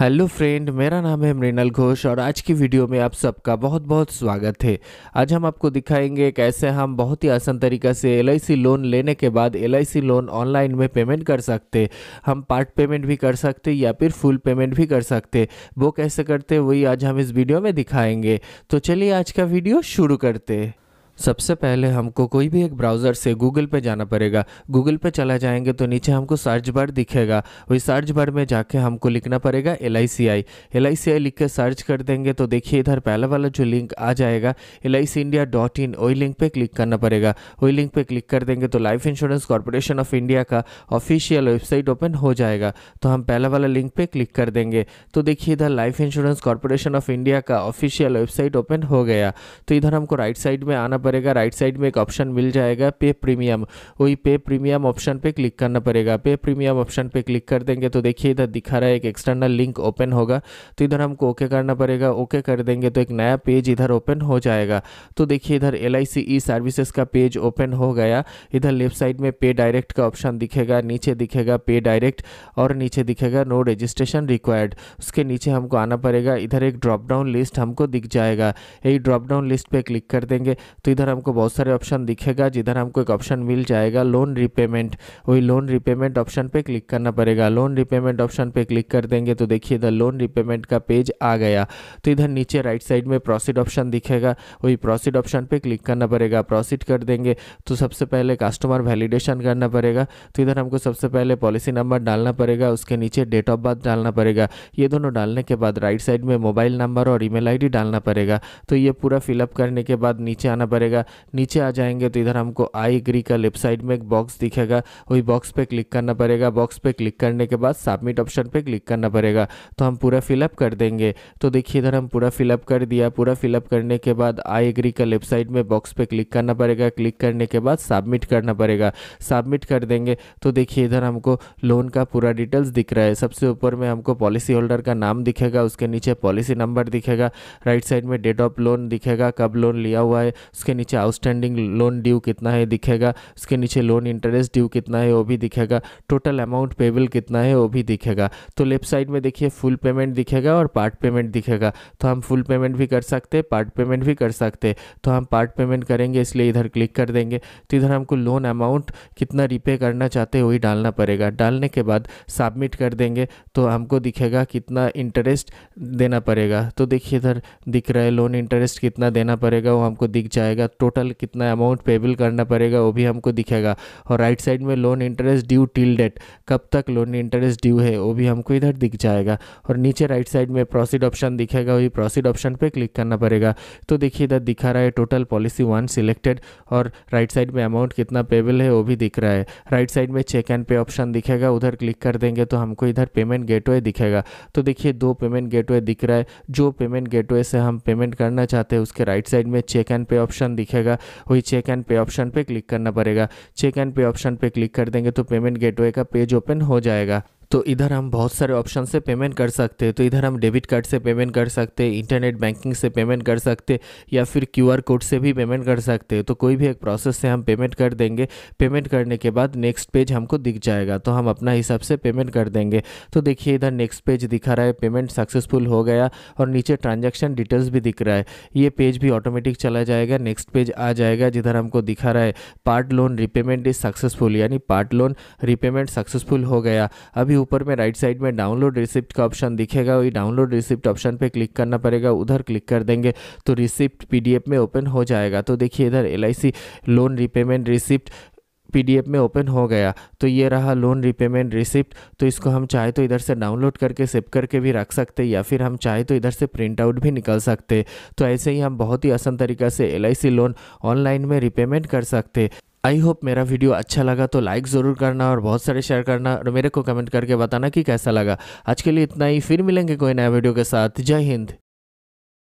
hello friend मेरा नाम है मृणल घोष और आज की वीडियो में आप सबका बहुत बहुत स्वागत है आज हम आपको दिखाएंगे कैसे हम बहुत ही आसान तरीका से एल लोन लेने के बाद एल लोन ऑनलाइन में पेमेंट कर सकते हम पार्ट पेमेंट भी कर सकते या फिर फुल पेमेंट भी कर सकते वो कैसे करते वही आज हम इस वीडियो में दिखाएंगे तो चलिए आज का वीडियो शुरू करते सबसे पहले हमको कोई भी एक ब्राउज़र से गूगल पे जाना पड़ेगा गूगल पे चला जाएंगे तो नीचे हमको सर्च बार दिखेगा वही सर्च बार में जाके हमको लिखना पड़ेगा L I C I L I सी आई लिख के सर्च कर देंगे तो देखिए इधर पहला वाला जो लिंक आ जाएगा L I C India dot in वही लिंक पे क्लिक करना पड़ेगा वही लिंक पे क्लिक कर देंगे तो life insurance corporation of India का ऑफिशियल वेबसाइट ओपन हो जाएगा तो हम पहला वाला लिंक पे क्लिक कर देंगे तो देखिए इधर life insurance corporation of India का ऑफिशियल वेबसाइट ओपन हो गया तो इधर हमको राइट साइड में आना पड़ेगा राइट साइड में एक ऑप्शन मिल जाएगा पे प्रीमियम वही पे प्रीमियम ऑप्शन पे क्लिक करना पड़ेगा पे प्रीमियम ऑप्शन पे क्लिक कर देंगे तो देखिए इधर दिखा रहा है एक एक्सटर्नल लिंक ओपन होगा तो इधर हमको ओके करना पड़ेगा ओके कर देंगे तो एक नया पेज इधर ओपन हो जाएगा तो देखिए इधर L I C e services का पेज ओपन हो गया इधर लेफ्ट साइड में पे डायरेक्ट का ऑप्शन दिखेगा नीचे दिखेगा पे डायरेक्ट और नीचे दिखेगा नो रजिस्ट्रेशन रिक्वायर्ड उसके नीचे हमको आना पड़ेगा इधर एक ड्रॉप डाउन लिस्ट हमको दिख जाएगा यही ड्रॉप डाउन लिस्ट पे क्लिक कर देंगे तो इधर हमको बहुत सारे ऑप्शन दिखेगा जिधर हमको एक ऑप्शन मिल जाएगा लोन रिपेमेंट वही लोन रिपेमेंट ऑप्शन पे क्लिक करना पड़ेगा लोन रिपेमेंट ऑप्शन पे क्लिक कर देंगे तो देखिए इधर लोन रिपेमेंट का पेज आ गया तो इधर नीचे राइट साइड में प्रोसीड ऑप्शन दिखेगा वही प्रोसीड ऑप्शन पर क्लिक करना पड़ेगा प्रोसीड कर देंगे तो सबसे पहले कस्टमर वैलिडेशन करना पड़ेगा तो इधर हमको सबसे पहले पॉलिसी नंबर डालना पड़ेगा उसके नीचे डेट ऑफ बर्थ डालना पड़ेगा ये दोनों डालने के बाद राइट साइड में मोबाइल नंबर और ईमेल आईडी डालना पड़ेगा तो ये पूरा फिलअप करने के बाद नीचे आना पड़ेगा करेगा नीचे आ जाएंगे तो इधर हमको आई एग्री का लेफ्ट साइड में एक बॉक्स दिखेगा वही बॉक्स पे क्लिक करना पड़ेगा बॉक्स पे क्लिक करने के बाद सबमिट ऑप्शन पे क्लिक करना पड़ेगा तो हम पूरा फिलअप कर देंगे तो देखिए इधर हम पूरा फिलअप कर दिया पूरा फिलअप करने के बाद आई एग्री का लेफ्ट साइड में बॉक्स पे क्लिक करना पड़ेगा क्लिक करने के बाद सबमिट करना पड़ेगा सबमिट कर देंगे तो देखिए इधर हमको लोन का पूरा डिटेल्स दिख रहा है सबसे ऊपर में हमको पॉलिसी होल्डर का नाम दिखेगा उसके नीचे पॉलिसी नंबर दिखेगा राइट साइड में डेट ऑफ लोन दिखेगा कब लोन लिया हुआ है उसके नीचे आउटस्टैंडिंग लोन ड्यू कितना है दिखेगा उसके नीचे लोन इंटरेस्ट ड्यू कितना है वो भी दिखेगा टोटल अमाउंट पेबल कितना है वो भी दिखेगा तो लेफ्ट साइड में देखिए फुल पेमेंट दिखेगा और पार्ट पेमेंट दिखेगा तो हम फुल पेमेंट भी कर सकते हैं पार्ट पेमेंट भी कर सकते हैं तो हम पार्ट पेमेंट करेंगे इसलिए इधर क्लिक कर देंगे तो इधर हमको लोन अमाउंट कितना रिपे करना चाहते हैं वही डालना पड़ेगा डालने के बाद सबमिट कर देंगे तो हमको दिखेगा कितना इंटरेस्ट देना पड़ेगा तो देखिए इधर दिख रहा है लोन इंटरेस्ट कितना देना पड़ेगा वो हमको दिख जाएगा जाएगा टोटल कितना अमाउंट पेबल करना पड़ेगा वो भी हमको दिखेगा और राइट साइड में loan interest due till date कब तक लोन इंटरेस्ट ड्यू है वो भी हमको इधर दिख जाएगा और नीचे राइट साइड में प्रोसिड ऑप्शन दिखेगा वही प्रोसीड ऑप्शन पर क्लिक करना पड़ेगा तो देखिए इधर दिखा रहा है टोटल पॉलिसी वन सिलेक्टेड और राइट साइड में अमाउंट कितना पेबल है वो भी दिख रहा है राइट साइड में चेक एंड पे ऑप्शन दिखेगा उधर क्लिक कर देंगे तो हमको इधर पेमेंट गेटवे दिखेगा तो देखिए दो पेमेंट गेटवे दिख रहा है जो पेमेंट गेटवे से हम पेमेंट करना चाहते हैं उसके राइट साइड में check and pay option option दिखेगा वही चेक एंड पे ऑप्शन पे क्लिक करना पड़ेगा चेक एंड पे ऑप्शन पे क्लिक कर देंगे तो पेमेंट गेटवे का पेज ओपन हो जाएगा तो इधर हम बहुत सारे ऑप्शन से पेमेंट कर सकते हैं तो इधर हम डेबिट कार्ड से पेमेंट कर सकते हैं इंटरनेट बैंकिंग से पेमेंट कर सकते या फिर क्यूआर कोड से भी पेमेंट कर सकते हैं तो कोई भी एक प्रोसेस से हम पेमेंट कर देंगे पेमेंट करने के बाद नेक्स्ट पेज हमको दिख जाएगा तो हम अपना हिसाब से पेमेंट कर देंगे तो देखिए इधर नेक्स्ट पेज दिखा रहा है पेमेंट सक्सेसफुल हो गया और नीचे ट्रांजेक्शन डिटेल्स भी दिख रहा है ये पेज भी ऑटोमेटिक चला जाएगा नेक्स्ट पेज आ जाएगा जिधर हमको दिखा रहा है part loan repayment is successful यानी पार्ट लोन रिपेमेंट सक्सेसफुल हो गया अभी ऊपर में राइट साइड में डाउनलोड रिसिप्ट का ऑप्शन दिखेगा वही डाउनलोड रिसिप्ट ऑप्शन पर क्लिक करना पड़ेगा उधर क्लिक कर देंगे तो रिसिप्ट पी में ओपन हो जाएगा तो देखिए इधर L loan repayment receipt PDF में ओपन हो गया तो ये रहा लोन रिपेमेंट रिसिप्ट तो इसको हम चाहे तो इधर से डाउनलोड करके सेव करके भी रख सकते या फिर हम चाहे तो इधर से प्रिंट आउट भी निकल सकते तो ऐसे ही हम बहुत ही आसान तरीका से एल लोन ऑनलाइन में रिपेमेंट कर सकते आई होप मेरा वीडियो अच्छा लगा तो लाइक ज़रूर करना और बहुत सारे शेयर करना और मेरे को कमेंट करके बताना कि कैसा लगा आज के लिए इतना ही फिर मिलेंगे कोई नया वीडियो के साथ जय हिंद